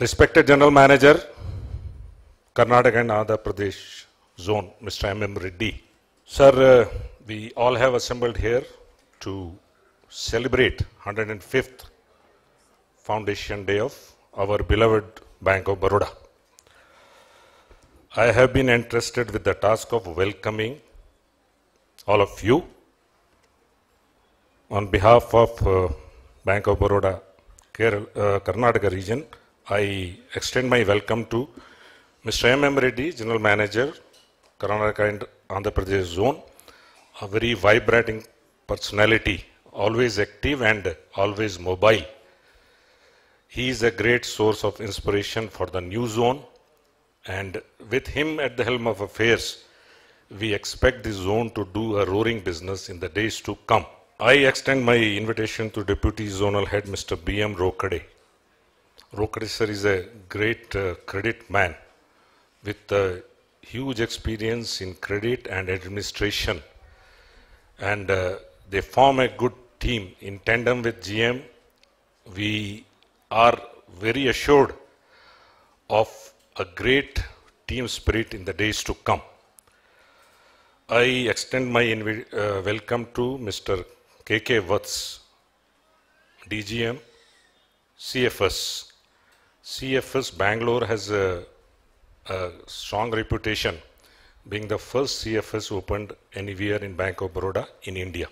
Respected General Manager, Karnataka and Andhra Pradesh Zone, Mr. M.M. Reddy. Sir, uh, we all have assembled here to celebrate 105th Foundation Day of our beloved Bank of Baroda. I have been entrusted with the task of welcoming all of you on behalf of uh, Bank of Baroda, Kerala, uh, Karnataka region, I extend my welcome to Mr. M. M. Reddy, General Manager, Karnataka and Andhra Pradesh Zone, a very vibrating personality, always active and always mobile. He is a great source of inspiration for the new zone and with him at the helm of affairs, we expect the zone to do a roaring business in the days to come. I extend my invitation to Deputy Zonal Head Mr. B.M. Rokade Rokade is a great uh, credit man with huge experience in credit and administration. And uh, they form a good team in tandem with GM. We are very assured of a great team spirit in the days to come. I extend my uh, welcome to Mr. KK Watts, DGM, CFS. CFS Bangalore has a, a strong reputation being the first CFS opened anywhere in Bank of Baroda in India.